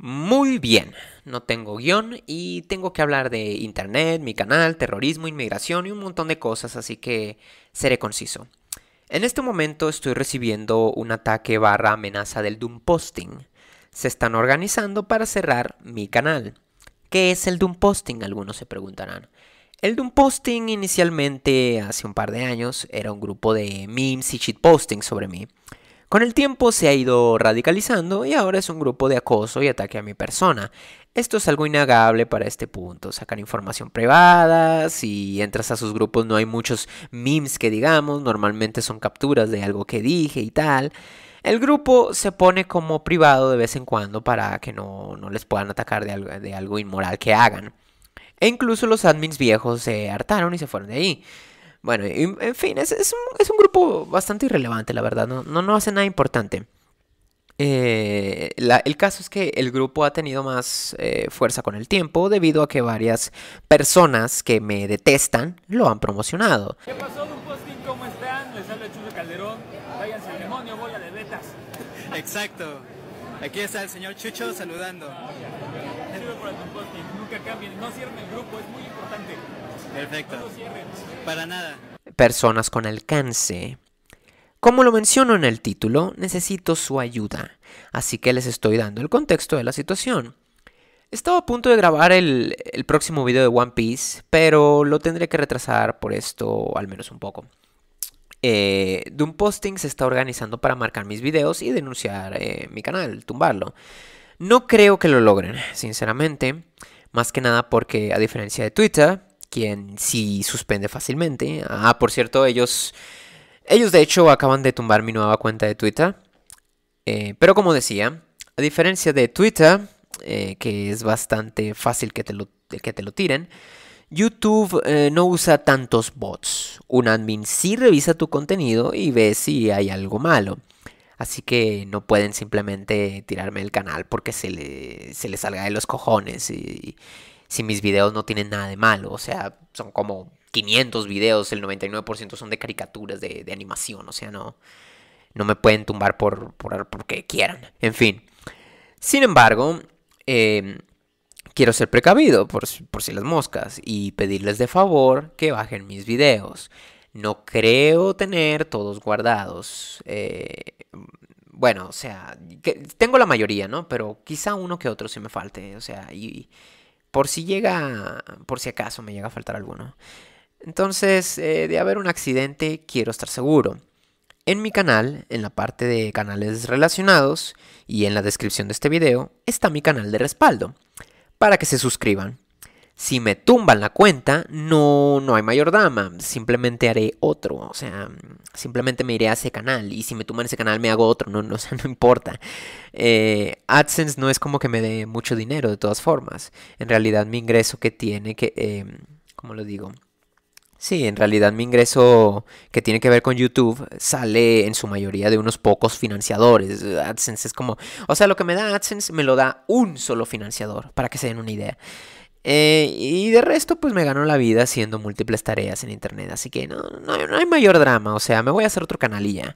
Muy bien, no tengo guión y tengo que hablar de Internet, mi canal, terrorismo, inmigración y un montón de cosas, así que seré conciso. En este momento estoy recibiendo un ataque barra amenaza del Doom Posting. Se están organizando para cerrar mi canal. ¿Qué es el Doom Posting? Algunos se preguntarán. El Doom Posting inicialmente, hace un par de años, era un grupo de memes y shitposting sobre mí. Con el tiempo se ha ido radicalizando y ahora es un grupo de acoso y ataque a mi persona. Esto es algo innegable para este punto. Sacar información privada, si entras a sus grupos no hay muchos memes que digamos, normalmente son capturas de algo que dije y tal. El grupo se pone como privado de vez en cuando para que no, no les puedan atacar de algo, de algo inmoral que hagan. E incluso los admins viejos se hartaron y se fueron de ahí. Bueno, en fin, es, un, grupo bastante irrelevante, la verdad. No, no, hace nada importante. Eh, el caso es que el grupo ha tenido más eh, fuerza con el tiempo debido a que varias personas que me detestan lo han promocionado. ¿Qué pasó, ¿Cómo están? Les habla Chucho Calderón. Váyanse al demonio, bola de betas. Exacto. Aquí está el señor Chucho saludando no cierren el grupo, es muy importante. Perfecto. No Para nada. Personas con alcance. Como lo menciono en el título, necesito su ayuda, así que les estoy dando el contexto de la situación. Estaba a punto de grabar el, próximo video de One Piece, pero lo tendré que retrasar por esto al menos un poco. Eh, Doom Posting se está organizando para marcar mis videos y denunciar eh, mi canal, tumbarlo. No creo que lo logren, sinceramente. Más que nada porque a diferencia de Twitter, quien sí suspende fácilmente. Ah, por cierto, ellos... Ellos de hecho acaban de tumbar mi nueva cuenta de Twitter. Eh, pero como decía, a diferencia de Twitter, eh, que es bastante fácil que te lo, que te lo tiren, YouTube eh, no usa tantos bots. Un admin sí revisa tu contenido y ve si hay algo malo. Así que no pueden simplemente tirarme el canal porque se le, salga de los cojones. Y, si mis videos no tienen nada de malo, o sea, son como 500 videos, el 99% son de caricaturas, de, animación, o sea, no, no me pueden tumbar por, por, porque quieran. En fin. Sin embargo, eh, quiero ser precavido por, por si las moscas y pedirles de favor que bajen mis videos. No creo tener todos guardados. Eh, bueno, o sea, tengo la mayoría, ¿no? Pero quizá uno que otro se me falte, o sea, y por si llega, por si acaso me llega a faltar alguno. Entonces, eh, de haber un accidente, quiero estar seguro. En mi canal, en la parte de canales relacionados y en la descripción de este video, está mi canal de respaldo, para que se suscriban si me tumban la cuenta, no, no hay mayor dama. Simplemente haré otro. O sea, simplemente me iré a ese canal. Y si me tumban ese canal, me hago otro. No, no, importa. Eh, AdSense no es como que me dé mucho dinero, de todas formas. En realidad, mi ingreso que tiene que. Em, ¿Cómo lo digo? Sí, en realidad mi ingreso que tiene que ver con YouTube sale en su mayoría de unos pocos financiadores. AdSense es como, o sea, lo que me da AdSense me lo da un solo financiador, para que se den una idea. Eh, y de resto, pues me ganó la vida haciendo múltiples tareas en internet. Así que no, hay mayor drama. O sea, me voy a hacer otro canal y ya.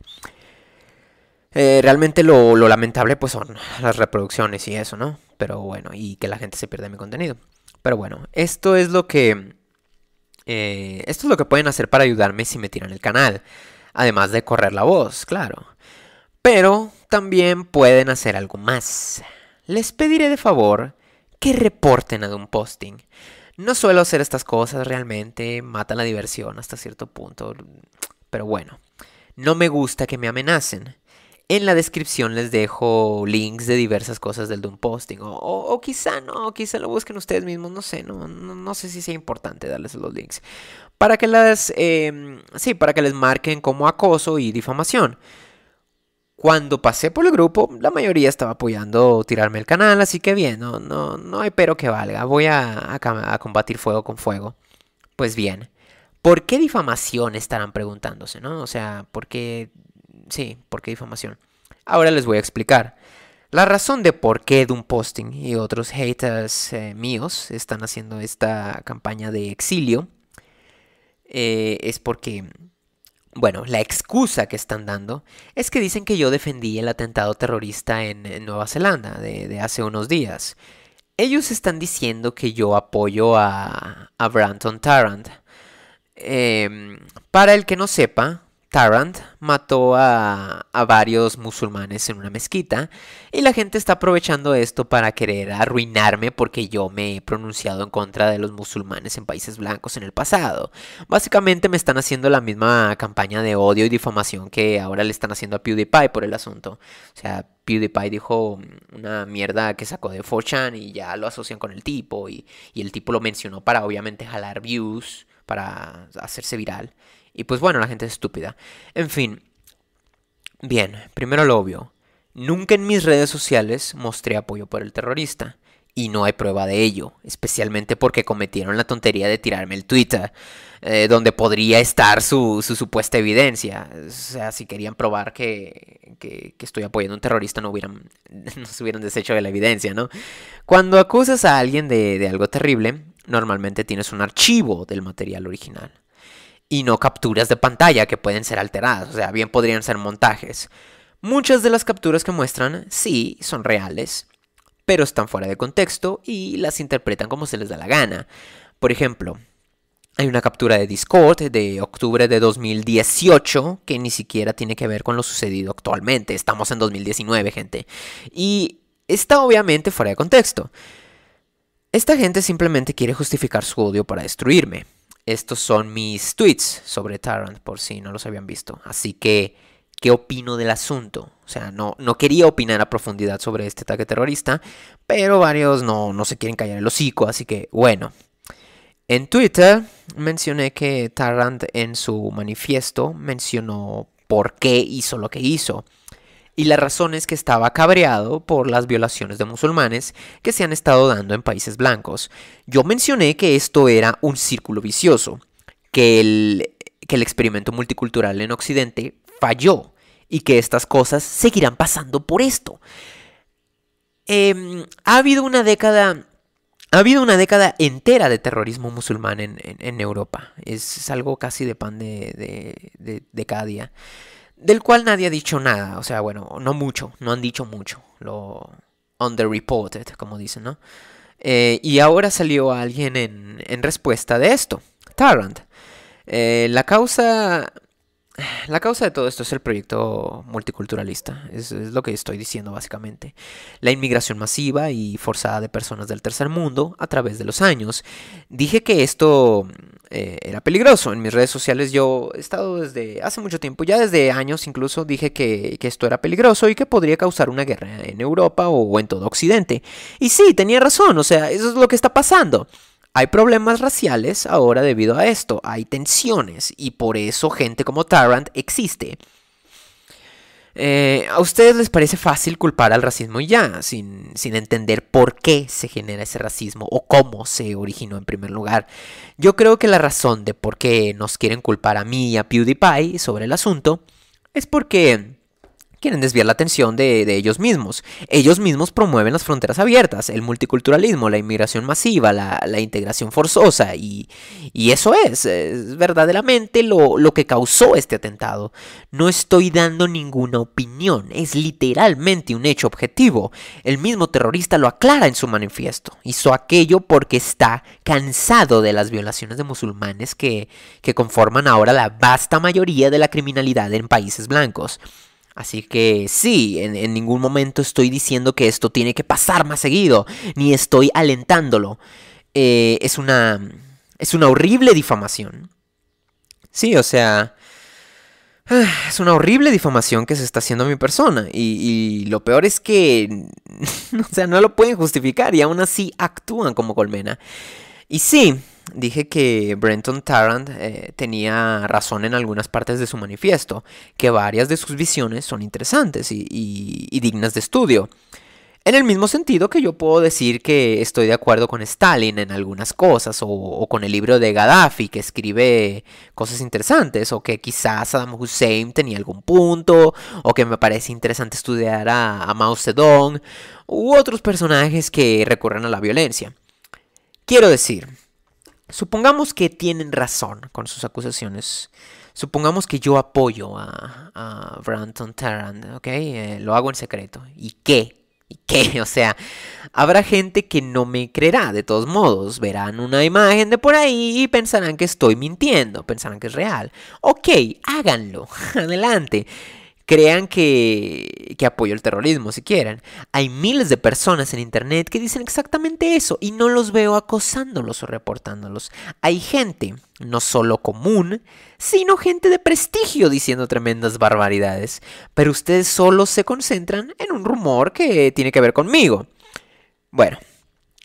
Eh, realmente lo, lamentable pues son las reproducciones y eso, ¿no? Pero bueno, y que la gente se pierda mi contenido. Pero bueno, esto es lo que... Eh, esto es lo que pueden hacer para ayudarme si me tiran el canal. Además de correr la voz, claro. Pero también pueden hacer algo más. Les pediré de favor que reporten a un posting. No suelo hacer estas cosas realmente, matan la diversión hasta cierto punto, pero bueno, no me gusta que me amenacen. En la descripción les dejo links de diversas cosas del Doom Posting. O, quizá no, quizá lo busquen ustedes mismos, no sé, no, no, sé si sea importante darles los links. Para que las, em, sí, para que les marquen como acoso y difamación. Cuando pasé por el grupo, la mayoría estaba apoyando tirarme el canal, así que bien, no, no, no hay pero que valga. Voy a, combatir fuego con fuego. Pues bien, ¿por qué difamación estarán preguntándose, no? O sea, ¿por qué? Sí, ¿por qué difamación? Ahora les voy a explicar. La razón de por qué Doom Posting y otros haters eh, míos están haciendo esta campaña de exilio eh, es porque bueno, la excusa que están dando es que dicen que yo defendí el atentado terrorista en, Nueva Zelanda de, hace unos días. Ellos están diciendo que yo apoyo a, a Branton Tarrant. Em, para el que no sepa, Tarrant mató a, varios musulmanes en una mezquita y la gente está aprovechando esto para querer arruinarme porque yo me he pronunciado en contra de los musulmanes en países blancos en el pasado. Básicamente me están haciendo la misma campaña de odio y difamación que ahora le están haciendo a PewDiePie por el asunto. O sea, PewDiePie dijo una mierda que sacó de 4chan y ya lo asocian con el tipo y, y el tipo lo mencionó para obviamente jalar views, para hacerse viral y pues bueno, la gente es estúpida. En fin. Bien, primero lo obvio. Nunca en mis redes sociales mostré apoyo por el terrorista. Y no hay prueba de ello, especialmente porque cometieron la tontería de tirarme el Twitter, eh, donde podría estar su, supuesta evidencia. O sea, si querían probar que, estoy apoyando a un terrorista, no, hubieran, no se hubieran deshecho de la evidencia, ¿no? Cuando acusas a alguien de, de algo terrible, normalmente tienes un archivo del material original y no capturas de pantalla que pueden ser alteradas, o sea, bien podrían ser montajes. Muchas de las capturas que muestran sí son reales, pero están fuera de contexto y las interpretan como se les da la gana. Por ejemplo, hay una captura de Discord de octubre de 2018 que ni siquiera tiene que ver con lo sucedido actualmente. Estamos en 2019, gente. Y está obviamente fuera de contexto. Esta gente simplemente quiere justificar su odio para destruirme estos son mis tweets sobre Tarrant, por si no los habían visto. Así que, ¿qué opino del asunto? O sea, no, no quería opinar a profundidad sobre este ataque terrorista, pero varios no, no se quieren callar el hocico, así que bueno. En Twitter mencioné que Tarrant en su manifiesto mencionó por qué hizo lo que hizo y la razón es que estaba cabreado por las violaciones de musulmanes que se han estado dando en países blancos. Yo mencioné que esto era un círculo vicioso, que el, que el experimento multicultural en Occidente falló y que estas cosas seguirán pasando por esto. Em, ha habido una década ha habido una década entera de terrorismo musulmán en, Europa. Es, algo casi de pan de, de, de cada día del cual nadie ha dicho nada, o sea, bueno, no mucho, no han dicho mucho, lo underreported, como dicen, ¿no? Eh, y ahora salió alguien en, en respuesta de esto, Tarrant. Eh, la causa la causa de todo esto es el proyecto multiculturalista, es, lo que estoy diciendo básicamente. La inmigración masiva y forzada de personas del tercer mundo a través de los años. Dije que esto eh, era peligroso. En mis redes sociales yo he estado desde hace mucho tiempo, ya desde años incluso, dije que, que esto era peligroso y que podría causar una guerra en Europa o en todo Occidente. Y sí, tenía razón, o sea, eso es lo que está pasando. Hay problemas raciales ahora debido a esto, hay tensiones y por eso gente como Tarrant existe. Eh, a ustedes les parece fácil culpar al racismo ya, sin, sin, entender por qué se genera ese racismo o cómo se originó en primer lugar. Yo creo que la razón de por qué nos quieren culpar a mí y a PewDiePie sobre el asunto es porque quieren desviar la atención de, ellos mismos. Ellos mismos promueven las fronteras abiertas, el multiculturalismo, la inmigración masiva, la, integración forzosa y, eso es, verdaderamente lo, que causó este atentado. No estoy dando ninguna opinión, es literalmente un hecho objetivo. El mismo terrorista lo aclara en su manifiesto. Hizo aquello porque está cansado de las violaciones de musulmanes que, que conforman ahora la vasta mayoría de la criminalidad en países blancos. Así que sí, en, ningún momento estoy diciendo que esto tiene que pasar más seguido, ni estoy alentándolo. Eh, es una. Es una horrible difamación. Sí, o sea. Es una horrible difamación que se está haciendo a mi persona. Y, y lo peor es que. o sea, no lo pueden justificar y aún así actúan como colmena. Y sí, dije que Brenton Tarrant eh, tenía razón en algunas partes de su manifiesto, que varias de sus visiones son interesantes y, dignas de estudio. En el mismo sentido que yo puedo decir que estoy de acuerdo con Stalin en algunas cosas, o, con el libro de Gaddafi que escribe cosas interesantes, o que quizás Saddam Hussein tenía algún punto, o que me parece interesante estudiar a Mao Zedong, u otros personajes que recurren a la violencia. Quiero decir, supongamos que tienen razón con sus acusaciones. Supongamos que yo apoyo a, a Branton Tarrant, ¿ok? Eh, lo hago en secreto. ¿Y qué? ¿Y qué? O sea, habrá gente que no me creerá, de todos modos. Verán una imagen de por ahí y pensarán que estoy mintiendo, pensarán que es real. Ok, háganlo, adelante crean que, apoyo el terrorismo, si quieran. Hay miles de personas en Internet que dicen exactamente eso y no los veo acosándolos o reportándolos. Hay gente, no solo común, sino gente de prestigio diciendo tremendas barbaridades. Pero ustedes solo se concentran en un rumor que tiene que ver conmigo. Bueno,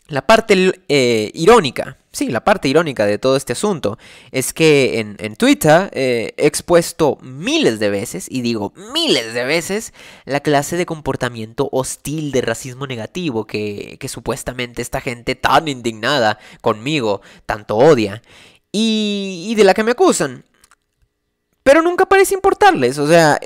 la parte eh, irónica, sí, la parte irónica de todo este asunto es que en, Twitter eh, he expuesto miles de veces, y digo miles de veces, la clase de comportamiento hostil de racismo negativo que, que supuestamente esta gente tan indignada conmigo tanto odia y, y de la que me acusan. Pero nunca parece importarles, o sea,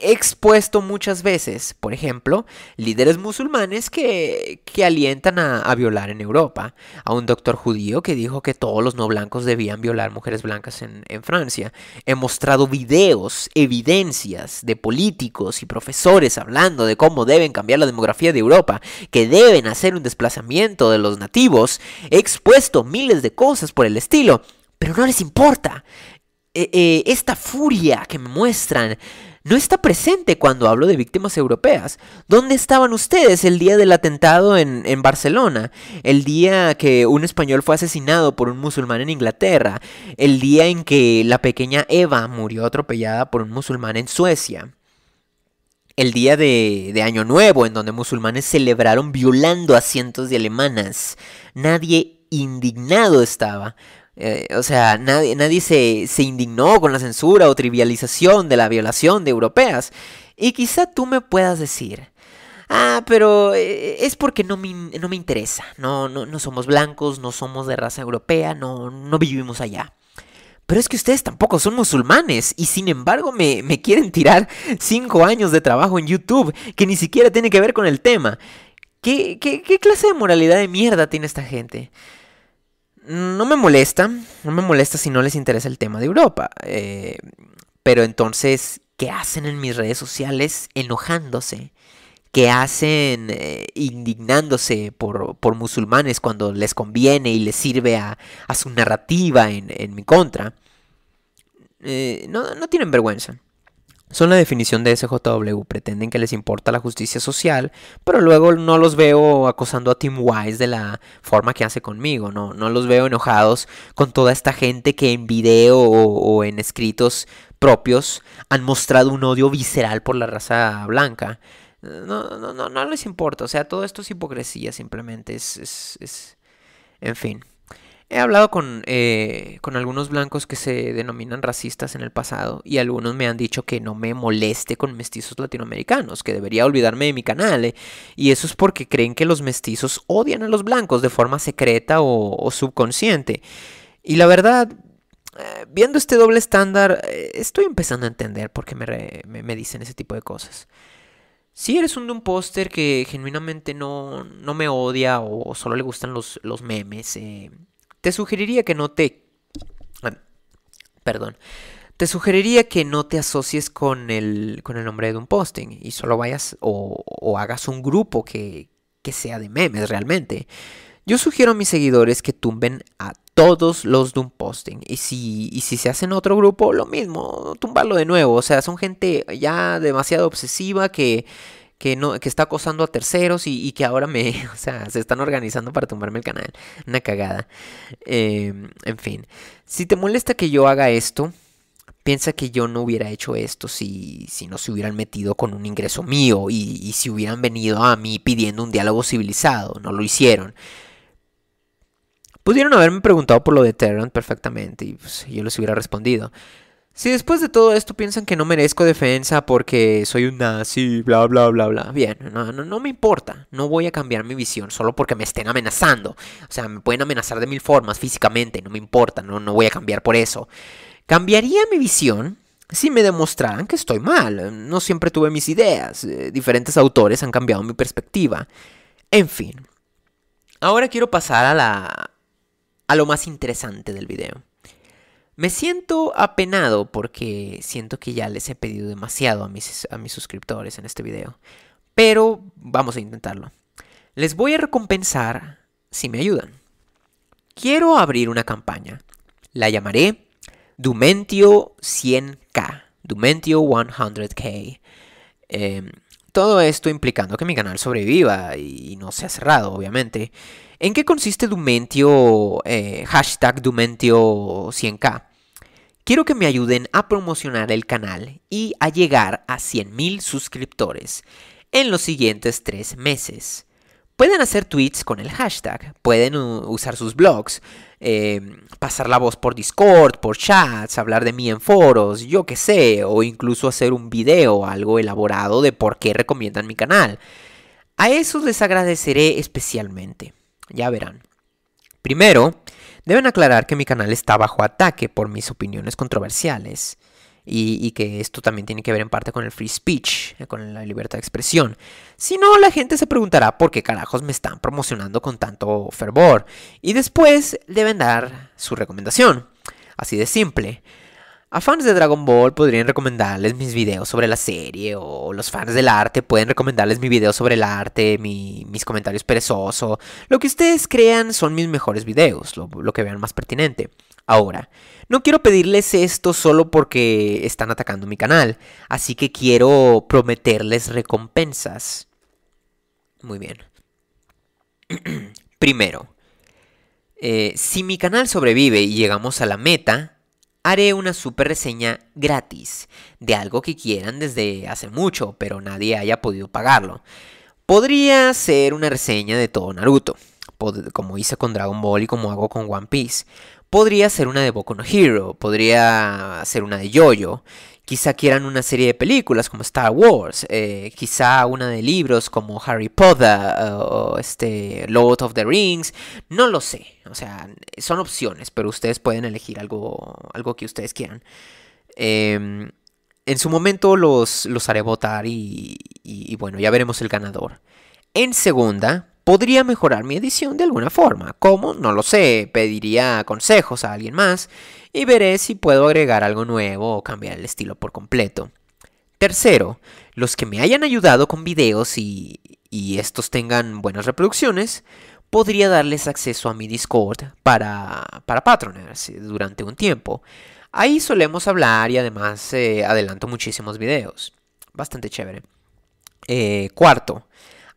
he expuesto muchas veces, por ejemplo, líderes musulmanes que, alientan a, violar en Europa, a un doctor judío que dijo que todos los no blancos debían violar mujeres blancas en, Francia. He mostrado videos, evidencias de políticos y profesores hablando de cómo deben cambiar la demografía de Europa, que deben hacer un desplazamiento de los nativos. He expuesto miles de cosas por el estilo, pero no les importa. E, e, esta furia que me muestran no está presente cuando hablo de víctimas europeas. ¿Dónde estaban ustedes el día del atentado en, Barcelona? El día que un español fue asesinado por un musulmán en Inglaterra. El día en que la pequeña Eva murió atropellada por un musulmán en Suecia el día de, de, Año Nuevo, en donde musulmanes celebraron violando a cientos de alemanas. Nadie indignado estaba eh, o sea, nadie, se, indignó con la censura o trivialización de la violación de europeas. Y quizá tú me puedas decir, ah, pero eh, es porque no me, no me interesa, no, no, no somos blancos, no somos de raza europea, no, no vivimos allá. Pero es que ustedes tampoco son musulmanes y sin embargo me, quieren tirar 5 años de trabajo en YouTube que ni siquiera tiene que ver con el tema. ¿Qué, qué clase de moralidad de mierda tiene esta gente? no me molesta, no me molesta si no les interesa el tema de Europa. Eh, pero entonces, ¿qué hacen en mis redes sociales enojándose? ¿Qué hacen eh, indignándose por, musulmanes cuando les conviene y les sirve a, su narrativa en, mi contra? Eh, no tienen vergüenza son la definición de SJW. Pretenden que les importa la justicia social, pero luego no los veo acosando a Tim Wise de la forma que hace conmigo. No, no los veo enojados con toda esta gente que en video o, en escritos propios han mostrado un odio visceral por la raza blanca. No, no, no, no les importa. O sea, todo esto es hipocresía simplemente. Es, es, es... En fin. He hablado eh, con, algunos blancos que se denominan racistas en el pasado y algunos me han dicho que no me moleste con mestizos latinoamericanos, que debería olvidarme de mi canal. Eh, y eso es porque creen que los mestizos odian a los blancos de forma secreta o, subconsciente. Y la verdad, eh, viendo este doble estándar, estoy empezando a entender por qué me, dicen ese tipo de cosas. Si eres un de un póster que genuinamente no, me odia o solo le gustan los, los memes, eh, te sugeriría que no te... Perdón. Te sugeriría que no te asocies con el, con el nombre de un posting y solo vayas o, hagas un grupo que, que sea de memes realmente. Yo sugiero a mis seguidores que tumben a todos los de un posting. Y si, y si se hacen otro grupo, lo mismo, tumbarlo de nuevo. O sea, son gente ya demasiado obsesiva que, que, no, que está acosando a terceros y, que ahora me, se están organizando para tumbarme el canal. Una cagada. Em, en fin, si te molesta que yo haga esto, piensa que yo no hubiera hecho esto si, si no se hubieran metido con un ingreso mío y, si hubieran venido a mí pidiendo un diálogo civilizado. No lo hicieron. Pudieron haberme preguntado por lo de Terran perfectamente y pues, yo les hubiera respondido. Si después de todo esto piensan que no merezco defensa porque soy un nazi, bla, bla, bla, bla, bien, no, me importa, no voy a cambiar mi visión solo porque me estén amenazando. O sea, me pueden amenazar de mil formas físicamente, no me importa, no, no voy a cambiar por eso. Cambiaría mi visión si me demostraran que estoy mal, no siempre tuve mis ideas, eh, diferentes autores han cambiado mi perspectiva. En fin, ahora quiero pasar a la... a lo más interesante del video. Me siento apenado porque siento que ya les he pedido demasiado a mis, a mis suscriptores en este video. Pero vamos a intentarlo. Les voy a recompensar si me ayudan. Quiero abrir una campaña. La llamaré Dumentio 100K. Dumentio 100K. Em, todo esto implicando que mi canal sobreviva y no sea cerrado, obviamente. ¿En qué consiste Dumentio, eh, hashtag Dumentio100k? Quiero que me ayuden a promocionar el canal y a llegar a 100.000 suscriptores en los siguientes tres meses. Pueden hacer tweets con el hashtag, pueden usar sus blogs, em, pasar la voz por Discord, por chats, hablar de mí en foros, yo qué sé, o incluso hacer un video algo elaborado de por qué recomiendan mi canal. A eso les agradeceré especialmente. Ya verán. Primero, deben aclarar que mi canal está bajo ataque por mis opiniones controversiales. Y, que esto también tiene que ver en parte con el free speech, eh, con la libertad de expresión. Si no, la gente se preguntará por qué carajos me están promocionando con tanto fervor. Y después deben dar su recomendación. Así de simple. A fans de Dragon Ball podrían recomendarles mis videos sobre la serie, o los fans del arte pueden recomendarles mi video sobre el arte, mis comentarios perezosos Lo que ustedes crean son mis mejores videos, lo, que vean más pertinente. Ahora, no quiero pedirles esto solo porque están atacando mi canal, así que quiero prometerles recompensas. Muy bien. Primero, eh, si mi canal sobrevive y llegamos a la meta, haré una super reseña gratis de algo que quieran desde hace mucho, pero nadie haya podido pagarlo. Podría ser una reseña de todo Naruto, como hice con Dragon Ball y como hago con One Piece. Podría ser una de Boku no Hero, podría ser una de Yoyo. Quizá quieran una serie de películas como Star Wars, eh, quizá una de libros como Harry Potter eh, o este Lord of the Rings, no lo sé. O sea, son opciones, pero ustedes pueden elegir algo, algo que ustedes quieran. Em, en su momento los, los haré votar y, y bueno, ya veremos el ganador. En segunda, podría mejorar mi edición de alguna forma. ¿Cómo? No lo sé. Pediría consejos a alguien más y veré si puedo agregar algo nuevo o cambiar el estilo por completo. Tercero, los que me hayan ayudado con videos y, estos tengan buenas reproducciones, podría darles acceso a mi Discord para, para Patroners durante un tiempo. Ahí solemos hablar y además eh, adelanto muchísimos videos. Bastante chévere. Eh, cuarto,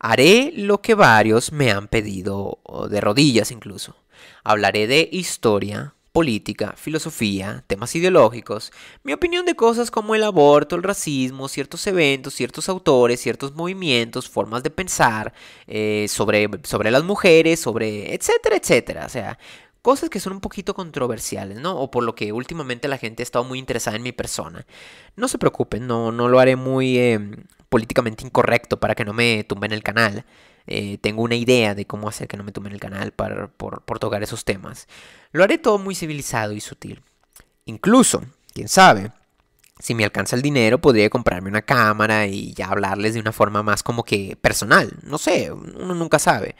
Haré lo que varios me han pedido, de rodillas incluso. Hablaré de historia, política, filosofía, temas ideológicos, mi opinión de cosas como el aborto, el racismo, ciertos eventos, ciertos autores, ciertos movimientos, formas de pensar, eh, sobre, sobre las mujeres, sobre, etcétera, etcétera. O sea, cosas que son un poquito controversiales, ¿no? O por lo que últimamente la gente ha estado muy interesada en mi persona. No se preocupen, no, no lo haré muy, em, políticamente incorrecto para que no me tumben el canal. Eh, tengo una idea de cómo hacer que no me tumben el canal por, tocar esos temas. Lo haré todo muy civilizado y sutil. Incluso, quién sabe, si me alcanza el dinero, podría comprarme una cámara y ya hablarles de una forma más como que personal. No sé, uno nunca sabe.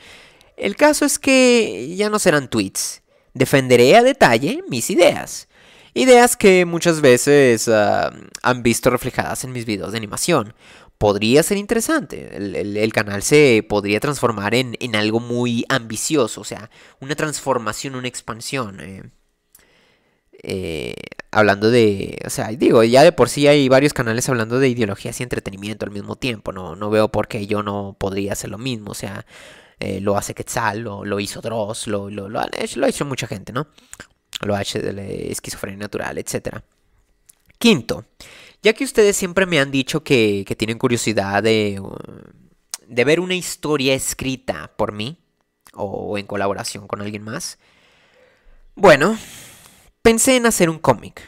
El caso es que ya no serán tweets. Defenderé a detalle mis ideas. Ideas que muchas veces ah, han visto reflejadas en mis videos de animación podría ser interesante. El, canal se podría transformar en, algo muy ambicioso, o sea, una transformación, una expansión. Eh. Eh, hablando de, o sea, digo, ya de por sí hay varios canales hablando de ideologías y entretenimiento al mismo tiempo, no, veo por qué yo no podría hacer lo mismo, o sea, eh, lo hace Quetzal, lo, hizo Dross, lo, lo, lo, lo ha hecho mucha gente, ¿no? Lo ha hecho de la esquizofrenia natural, etc. Quinto, ya que ustedes siempre me han dicho que, tienen curiosidad de, ver una historia escrita por mí o en colaboración con alguien más, bueno, pensé en hacer un cómic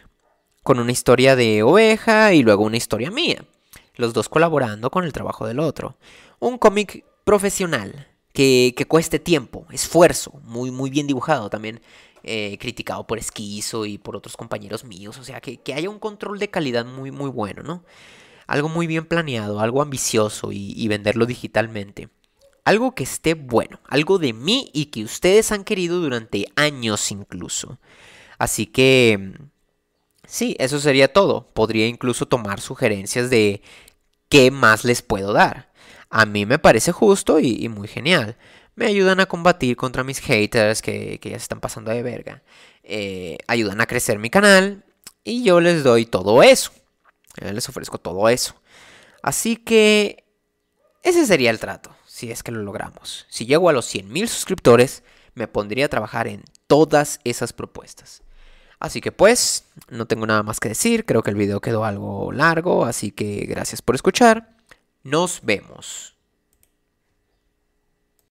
con una historia de oveja y luego una historia mía, los dos colaborando con el trabajo del otro. Un cómic profesional que, que cueste tiempo, esfuerzo, muy, muy bien dibujado también. Eh, criticado por Esquizo y por otros compañeros míos. O sea, que, haya un control de calidad muy, muy bueno, ¿no? Algo muy bien planeado, algo ambicioso y, venderlo digitalmente. Algo que esté bueno, algo de mí y que ustedes han querido durante años incluso. Así que... Sí, eso sería todo. Podría incluso tomar sugerencias de qué más les puedo dar. A mí me parece justo y muy genial me ayudan a combatir contra mis haters que, ya se están pasando de verga, eh, ayudan a crecer mi canal y yo les doy todo eso. les ofrezco todo eso. Así que ese sería el trato, si es que lo logramos. Si llego a los 100.000 suscriptores, me pondría a trabajar en todas esas propuestas. Así que pues, no tengo nada más que decir, creo que el video quedó algo largo, así que gracias por escuchar. Nos vemos.